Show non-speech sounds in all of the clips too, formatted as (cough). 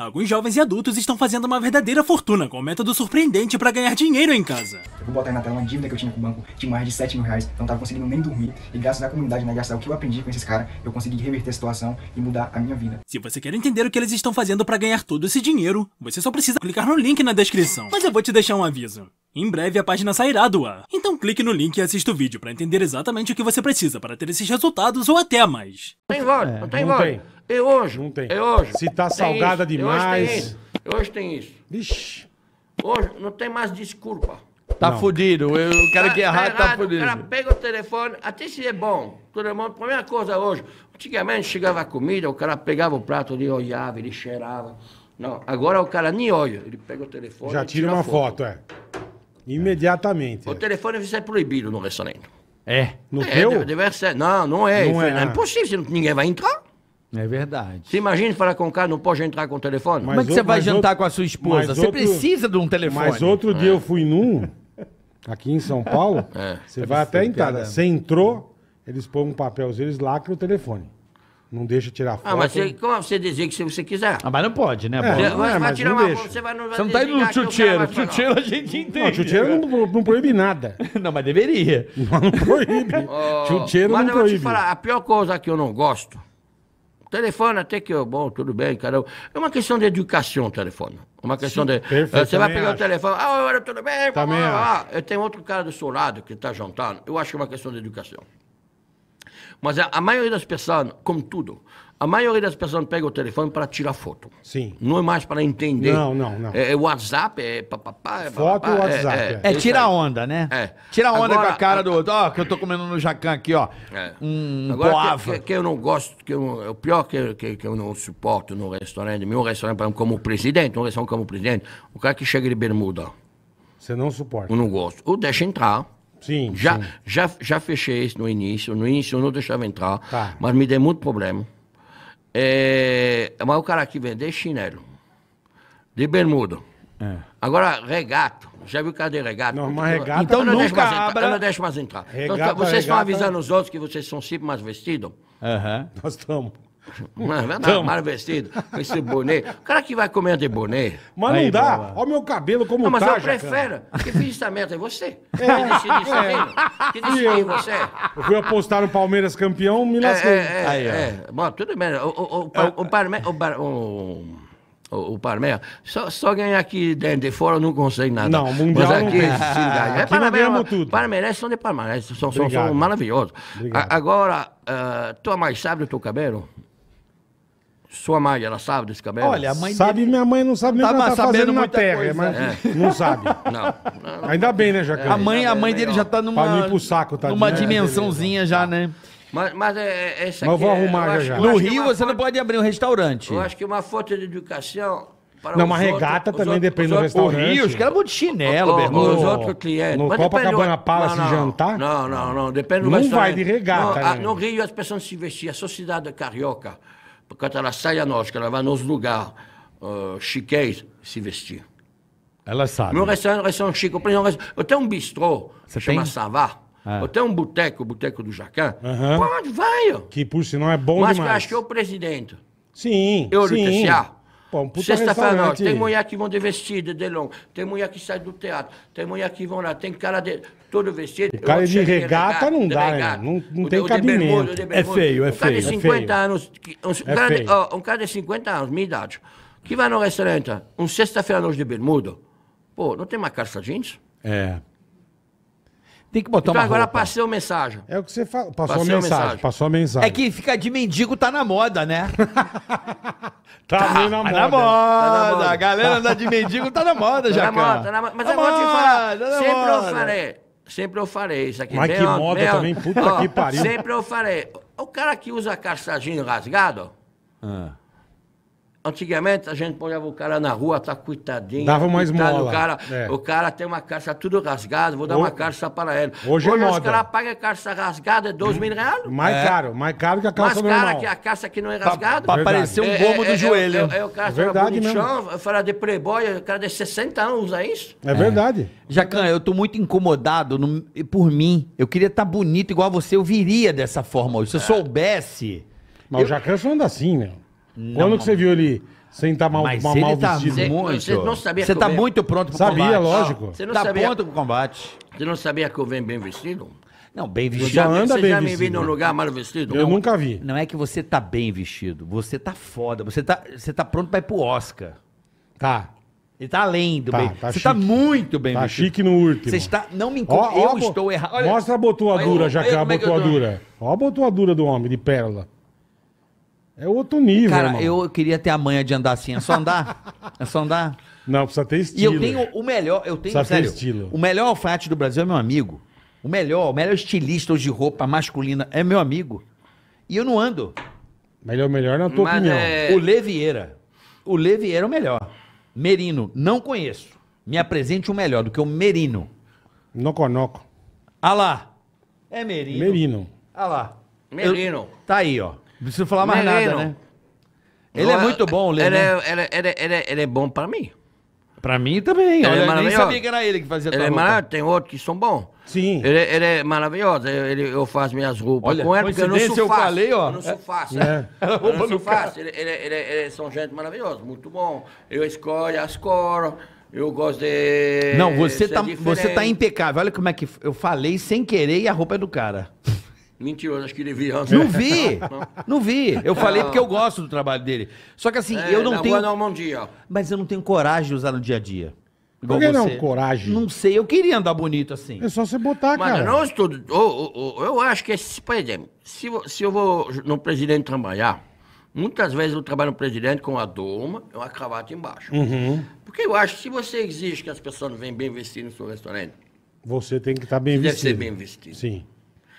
Alguns jovens e adultos estão fazendo uma verdadeira fortuna com um método surpreendente para ganhar dinheiro em casa. Eu vou botar aí na tela uma dívida que eu tinha com o banco de mais de 7 mil reais, não tava conseguindo nem dormir, e graças à comunidade, né, graças ao que eu aprendi com esses caras, eu consegui reverter a situação e mudar a minha vida. Se você quer entender o que eles estão fazendo para ganhar todo esse dinheiro, você só precisa clicar no link na descrição. Mas eu vou te deixar um aviso. Em breve a página sairá do ar, então clique no link e assista o vídeo para entender exatamente o que você precisa para ter esses resultados ou até mais. Tem voto, é, tem voto. E é hoje? Não tem. É hoje? Se tá salgada demais. hoje tem isso. Vixe. Hoje, não tem mais desculpa. Tá não. fudido. Eu, o cara tá, que errar tá, tá fudido. O cara pega o telefone, até se é bom. Todo mundo, primeira coisa hoje. Antigamente chegava a comida, o cara pegava o prato, ele olhava, ele cheirava. Não, agora o cara nem olha. Ele pega o telefone. Já tira, tira uma foto. foto, é. Imediatamente. O é. telefone ser proibido no restaurante. É? No é, teu? Deve, deve ser. Não, não é. Não é, é, ah. impossível, senão ninguém vai entrar. É verdade. Você imagina falar com o cara, não pode entrar com o telefone? Como é que você vai jantar outro, com a sua esposa? Você outro, precisa de um telefone. Mas outro dia é. eu fui num, aqui em São Paulo, (laughs) é. você vai até entrar. Você entrou, eles põem um papelzinho, eles lacram o telefone. Não deixa tirar foto. Ah, mas você, como você que se você quiser? Ah, mas não pode, né? É, é você, não, vai tirar uma foto, você vai... Não, vai você não tá indo no chuteiro. Chuteiro a gente entende. Não, chuteiro não, não, proíbe nada. (laughs) não, mas deveria. Não, não proíbe. oh, (laughs) chuteiro não proíbe. Mas eu vou te falar, a pior coisa que eu não gosto Telefone até que, é bom, tudo bem, cara. É uma questão de educação o telefone. É uma questão Sim, de. Perfeito, eh, você vai pegar acho. o telefone, ah, olha, tudo bem, também blá, blá. Ah, outro cara do seu lado que está jantando. Eu acho que é uma questão de educação. Mas a, a maioria das pessoas, como tudo, a maioria das pessoas pega o telefone para tirar foto. Sim. Não é mais para entender. Não, não, não. É, é WhatsApp, é papapá, é Foto e é, WhatsApp. É, é, é, é tira onda, né? É. Tira onda Agora, com a cara a, do outro. Ó, oh, que eu tô comendo no jacan aqui, ó. É. Um Agora, Que, que, que, eu não gosto, que eu, é o pior que, que, que, eu não suporto no restaurante. Meu restaurante, para como presidente, um restaurante como presidente, o cara que chega de bermuda. Você não suporta. Eu não gosto. Ou deixa entrar. Sim. Já, sim. Já, já fechei isso no início. No início eu não deixava entrar, tá. mas me deu muito problema. É, mas o cara aqui vende é chinelo, de bermuda. É. Agora, regato. Já viu o cara de regato? Não, mas regato então, não deixa mais abra... entrar. Não deixo mais entrar. Regata, então, vocês regata... estão é- avisando os outros que vocês são sempre mais vestidos? Aham. Uhum. Nós estamos. Mano, vai então... vestido com esse boné. O cara que vai comer de boné. Mas não aí, dá. Olha o meu cabelo como não, mas tá. Mas eu prefiro. Que fiz essa meta é você. É. Que decidi isso é. Que decidi você. Eu fui apostar no Palmeiras campeão, me lasquei. É, é, é, aí, é. Bom, tudo bem. O, o, o, o Palmeiras... O, o Parmeia, só, só ganhar aqui dentro de fora não consegue nada. Não, Mundial Mas aqui, é não tem. Cidade, aqui Parmeia, não tudo. Parmeirenses são de Parmeirenses, são, são, são maravilhosos. A, agora, uh, tu mais sábio do teu cabelo? Sua mãe, ela sabe desse cabelo? Olha, a mãe Sabe, dele... minha mãe não sabe nem o que ela tá fazendo na terra, mas É. não sabe. (laughs) Não, não, não. Ainda bem, né, Jacaré? A mãe, a mãe dele já tá numa, Pra não ir pro saco, tadinho. numa É, dimensãozinha já, né? Mas, mas é, é essa aqui... Mas eu vou é- arrumar já, acho já. No Rio uma você não pode abrir um restaurante. Eu acho que uma foto de educação para Não, uma regata outros- também outros- depende os do outros- O restaurante. Rio, os caras vão de chinelo, meu irmão. Os outros clientes. No Copacabana do- Palace jantar? Não, não, não. Depende do restaurante. Não vai de regata, Não, né? No Rio as pessoas se vestiam. A sociedade carioca quando ela saia nós, que ela vai nos lugares ah, uh, se vestir. Ela sabe. Meu restaurante, restaurante chico, eu tenho um bistrô, Você chama Savá. É. Eu tenho um boteco, o boteco do Jacan. Uhum. Pode, vai. Que por sinal é bom Mas demais. Mas eu acho que é o presidente. Sim, eu sim. Sexta-feira não. Tem mulher que vão de vestido, de longo. Tem mulher que sai do teatro. Tem mulher que vão lá. Tem cara de todo vestido. O cara de regata, não dá, Né? Não, não tem de, cabimento. É feio, é um feio. Cara de 50 é anos, é um, cara de, um cara de 50 anos, minha idade, que vai no restaurante, um sexta-feira à noite de bermuda, pô, não tem uma calça jeans? É. Tem que botar então, uma agora roupa. passei a mensagem. É o que você falou. Passou passei a mensagem, mensagem, Passou a mensagem. É que ficar de mendigo tá na moda, né? tá, (laughs) tá meio na, tá na moda. Tá na moda. A galera da de mendigo tá na moda, já. Tá na moda, tá na moda. Mas tá agora moda, te falar, tá sempre moda. eu farei. Sempre eu farei isso aqui. Mas bem, que moda bem, também, puta ó, que pariu. Sempre eu farei. O cara que usa calçadinho rasgado... Ah. Antigamente a gente olhava o cara na rua, tá coitadinho. Dava mais mola. O cara, é. o cara tem uma caixa tudo rasgada, vou dar Ou... uma caixa para ele. Hoje, é Hoje é os caras pagam caixa rasgada 12 é mil reais. Mais é. caro, mais caro que a caixa mais normal. Mais caro que a caixa que não é rasgada. Pra, pra parecer um gomo é, do joelho. É, o cara verdade bonichão, né? fala de playboy, o cara de 60 anos usa isso. É verdade. Jacan, eu tô muito incomodado no, por mim. Eu queria estar tá bonito igual a você, eu viria dessa forma hoje. Se eu soubesse... Mas eu... o Jacan só anda assim, meu. Quando que você viu ele sentar tá mal, mas mal, ele mal tá vestido? Você, muito. Você não sabia Você que tá muito pronto pro Sabia, combate. lógico. Você não tá sabia- pronto pro combate. Você não sabia que eu venho bem vestido? Não, bem vestido. Já anda você bem já me viu vestido. num lugar mal vestido? Eu nunca vi. Não é que você tá bem vestido, você tá foda, você tá, você tá pronto pra ir pro Oscar. Tá. Ele tá além do Tá, bem. tá você tá muito bem Tá vestido. chique no último. Você está. Não me Ó, ó, Eu estou errado. Mostra a botuadura já é que a é a botuadura. Olha a botuadura do homem, de pérola. É outro nível. Cara, irmão. eu queria ter a manha de andar assim. É só andar? é só andar? Não, precisa ter estilo. E eu tenho o melhor, eu tenho, precisa sério, ter estilo. o melhor alfaiate do Brasil é meu amigo. O melhor, o melhor estilista de roupa masculina é meu amigo. E eu não ando. Melhor, melhor na tua Mas opinião. É... O Levieira. O Levieira é o melhor. Merino, não conheço. Me apresente o melhor do que o Merino. Noconoco. Ah lá. É Merino. Merino. Ah lá. Merino. Eu... Tá aí, ó. Não preciso falar mais nada, né? Ele é muito bom, Lê, ele, né? é, ele, é, ele- é, ele- é, ele é bom pra mim. Pra mim também. Olha, é eu nem maravilhoso. sabia que era ele que fazia Ele tua é roupa. maravilhoso, tem outros que são bons. Sim. Ele, ele é maravilhoso, eu, ele- eu faço minhas roupas Olha, com ele, porque eu não sou coincidência, eu falei, ó. Eu não sou fácil. É. Eu não (laughs) sou fácil. Ele, ele- ele- ele- são gente maravilhosa, muito bom. Eu escolho as cores, eu gosto de. Não, você ser tá, você tá impecável. Olha como é que eu falei sem querer e a roupa é do cara. Mentiroso, acho que ele viu. Não vi, (laughs) não. vi. Eu falei porque eu gosto do trabalho dele. Só que assim, é, eu não na tenho... Rua dia Mas eu não tenho coragem de usar no dia a dia. Igual Por que não, coragem? Não sei, eu queria andar bonito assim. É só você botar, Mas cara. Mas não estudo. Eu, eu, acho que, por exemplo, se, se eu vou no presidente trabalhar, muitas vezes eu trabalho no presidente com a doma e é uma cravata embaixo. Uhum. Porque eu acho que se você exige que as pessoas venham bem vestidas no seu restaurante... Você tem que estar tá bem vestido. Deve ser bem vestido. Sim.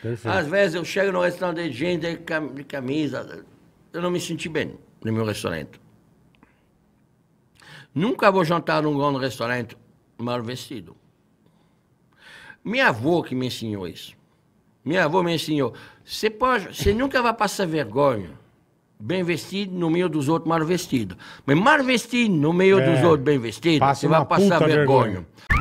Perfeito. Às vezes eu chego no restaurante de gente de camisa, eu não me senti bem no meu restaurante. Nunca vou jantar num grande restaurante mal vestido. Minha avó que me ensinou isso. Minha avó me ensinou. Você pode, você nunca vai passar vergonha bem vestido no meio dos outros mal vestidos. Mas mal vestido no meio é, dos outros bem vestidos, você vai passar vergonha. vergonha.